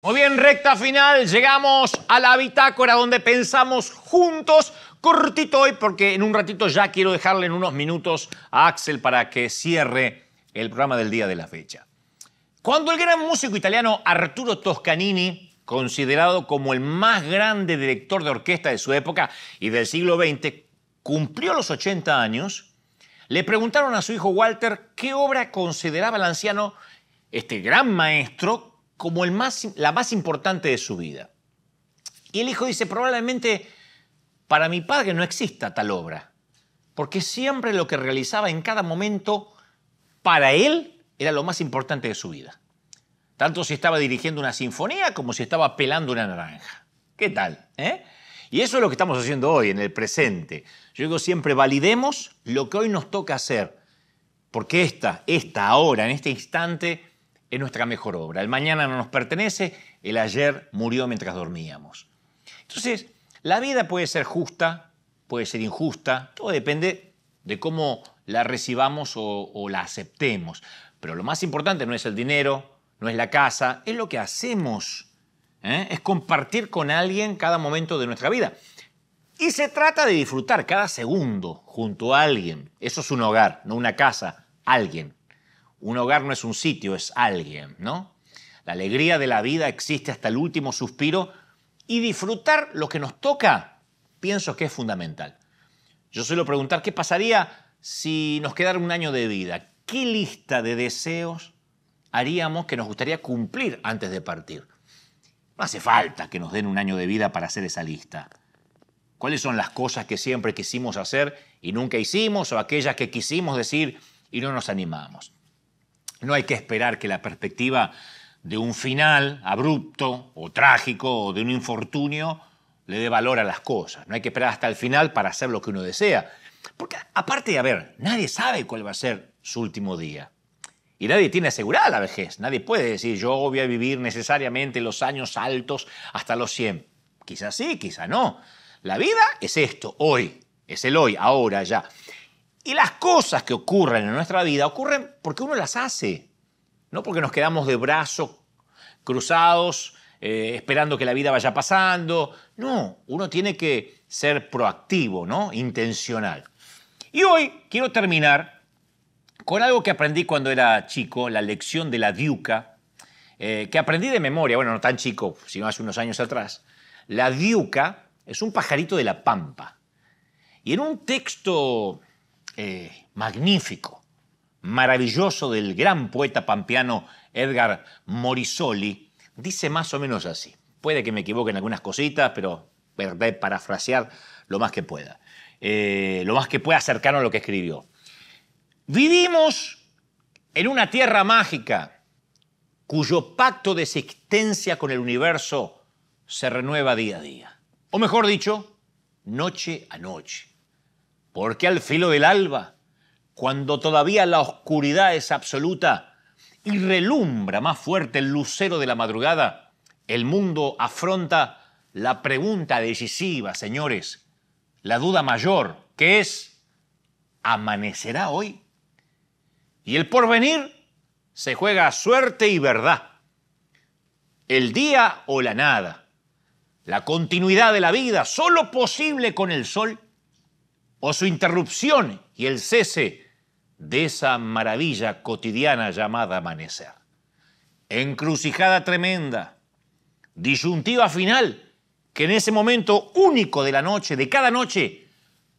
Muy bien, recta final, llegamos a la bitácora donde pensamos juntos, cortito hoy, porque en un ratito ya quiero dejarle en unos minutos a Axel para que cierre el programa del día de la fecha. Cuando el gran músico italiano Arturo Toscanini, considerado como el más grande director de orquesta de su época y del siglo XX, cumplió los 80 años, le preguntaron a su hijo Walter qué obra consideraba el anciano, este gran maestro, como el más, la más importante de su vida. Y el hijo dice, probablemente para mi padre no exista tal obra, porque siempre lo que realizaba en cada momento para él era lo más importante de su vida. Tanto si estaba dirigiendo una sinfonía como si estaba pelando una naranja. ¿Qué tal? Eh? Y eso es lo que estamos haciendo hoy, en el presente. Yo digo siempre, validemos lo que hoy nos toca hacer, porque esta, esta ahora, en este instante, es nuestra mejor obra. El mañana no nos pertenece, el ayer murió mientras dormíamos. Entonces, la vida puede ser justa, puede ser injusta, todo depende de cómo la recibamos o, la aceptemos. Pero lo más importante no es el dinero, no es la casa, es lo que hacemos. ¿eh? Es compartir con alguien cada momento de nuestra vida. Y se trata de disfrutar cada segundo junto a alguien. Eso es un hogar, no una casa, alguien. Un hogar no es un sitio, es alguien, ¿no? La alegría de la vida existe hasta el último suspiro y disfrutar lo que nos toca, pienso que es fundamental. Yo suelo preguntar, ¿qué pasaría si nos quedara un año de vida? ¿Qué lista de deseos haríamos que nos gustaría cumplir antes de partir? No hace falta que nos den un año de vida para hacer esa lista. ¿Cuáles son las cosas que siempre quisimos hacer y nunca hicimos o aquellas que quisimos decir y no nos animamos? No hay que esperar que la perspectiva de un final abrupto o trágico o de un infortunio le dé valor a las cosas. No hay que esperar hasta el final para hacer lo que uno desea. Porque aparte, de ver, nadie sabe cuál va a ser su último día. Y nadie tiene asegurada la vejez. Nadie puede decir, yo voy a vivir necesariamente los años altos hasta los 100. Quizás sí, quizás no. La vida es esto, hoy. Es el hoy, ahora, ya. Y las cosas que ocurren en nuestra vida ocurren porque uno las hace, no porque nos quedamos de brazos cruzados eh, esperando que la vida vaya pasando. No, uno tiene que ser proactivo, ¿no? Intencional. Y hoy quiero terminar con algo que aprendí cuando era chico, la lección de la diuca, eh, que aprendí de memoria, bueno, no tan chico, sino hace unos años atrás. La diuca es un pajarito de la pampa. Y en un texto eh, magnífico, maravilloso del gran poeta pampeano Edgar Morisoli, dice más o menos así. Puede que me equivoquen algunas cositas, pero parafrasear lo más que pueda. Eh, lo más que pueda acercar a lo que escribió. Vivimos en una tierra mágica cuyo pacto de existencia con el universo se renueva día a día. O mejor dicho, noche a noche. Porque al filo del alba, cuando todavía la oscuridad es absoluta y relumbra más fuerte el lucero de la madrugada, el mundo afronta la pregunta decisiva, señores, la duda mayor, que es, ¿amanecerá hoy? Y el porvenir se juega a suerte y verdad. El día o la nada. La continuidad de la vida, solo posible con el sol o su interrupción y el cese de esa maravilla cotidiana llamada amanecer. Encrucijada tremenda, disyuntiva final, que en ese momento único de la noche, de cada noche,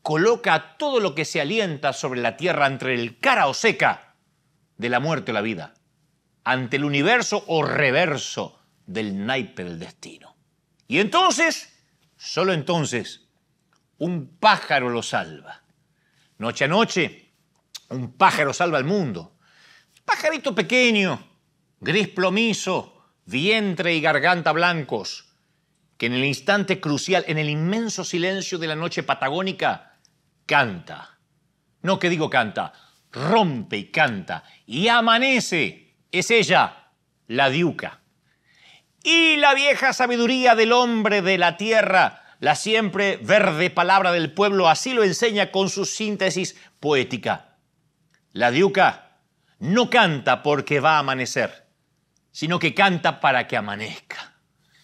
coloca todo lo que se alienta sobre la tierra entre el cara o seca de la muerte o la vida, ante el universo o reverso del naipe del destino. Y entonces, solo entonces, un pájaro lo salva. Noche a noche, un pájaro salva al mundo. Pajarito pequeño, gris plomizo, vientre y garganta blancos, que en el instante crucial, en el inmenso silencio de la noche patagónica, canta. No que digo canta, rompe y canta. Y amanece. Es ella, la diuca. Y la vieja sabiduría del hombre de la tierra la siempre verde palabra del pueblo así lo enseña con su síntesis poética. La diuca no canta porque va a amanecer, sino que canta para que amanezca.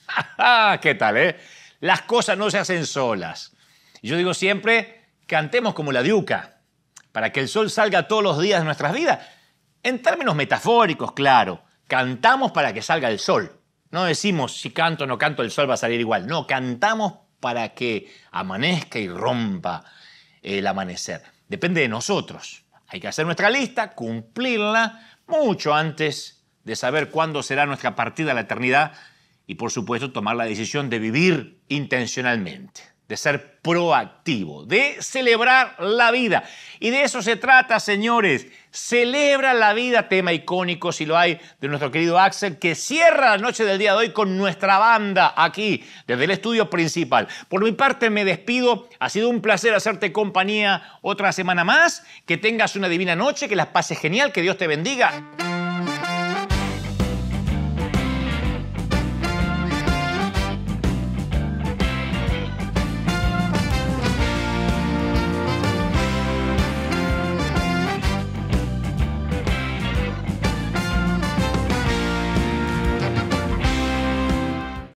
Ah, ¿Qué tal, eh? Las cosas no se hacen solas. Yo digo siempre, cantemos como la diuca, para que el sol salga todos los días de nuestras vidas. En términos metafóricos, claro, cantamos para que salga el sol. No decimos si canto o no canto, el sol va a salir igual. No, cantamos para que amanezca y rompa el amanecer. Depende de nosotros. Hay que hacer nuestra lista, cumplirla mucho antes de saber cuándo será nuestra partida a la eternidad y por supuesto tomar la decisión de vivir intencionalmente de ser proactivo, de celebrar la vida. Y de eso se trata, señores. Celebra la vida, tema icónico, si lo hay, de nuestro querido Axel, que cierra la noche del día de hoy con nuestra banda aquí, desde el estudio principal. Por mi parte, me despido. Ha sido un placer hacerte compañía otra semana más. Que tengas una divina noche, que las pases genial, que Dios te bendiga.